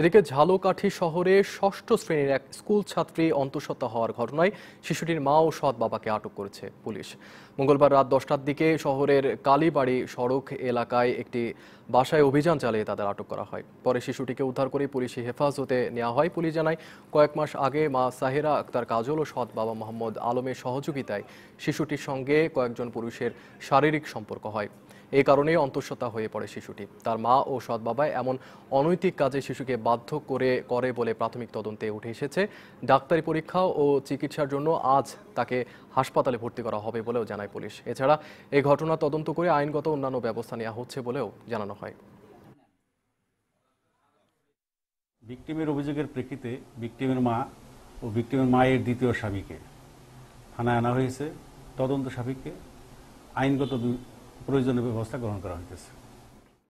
এদিকে ঝালকাঠি শহরে ষষ্ঠ শ্রেণীর এক স্কুল ছাত্রী অন্তঃসত্ত্বা হওয়ার ঘটনায় শিশুটির মা ও সৎ বাবাকে আটক করেছে পুলিশ মঙ্গলবার রাত দশটার দিকে শহরের কালীবাড়ি সড়ক এলাকায় একটি বাসায় অভিযান চালিয়ে তাদের আটক করা হয় পরে শিশুটিকে উদ্ধার করে পুলিশি হেফাজতে নেওয়া হয় পুলিশ জানায় কয়েক মাস আগে মা সাহেরা আক্তার কাজল ও সৎ বাবা মোহাম্মদ আলমের সহযোগিতায় শিশুটির সঙ্গে কয়েকজন পুরুষের শারীরিক সম্পর্ক হয় এ কারণেই অন্তঃসত্ত্বা হয়ে পড়ে শিশুটি তার মা ও সৎবাবা এমন অনৈতিক কাজে শিশুকে বাধ্য করে করে বলে প্রাথমিক তদন্তে উঠে এসেছে ডাক্তারি পরীক্ষা ও চিকিৎসার জন্য আজ তাকে হাসপাতালে ভর্তি করা হবে বলেও জানায় পুলিশ এছাড়া এই ঘটনা তদন্ত করে আইনগত অন্যান্য ব্যবস্থা নেওয়া হচ্ছে বলেও জানানো হয় ভিক্টিমের অভিযোগের প্রেক্ষিতে ভিক্টিমের মা ও ভিক্টিমের মায়ের দ্বিতীয় স্বামীকে থানায় আনা হয়েছে তদন্ত সাপেক্ষে আইনগত প্রয়োজনীয় ব্যবস্থা গ্রহণ করা হইতেছে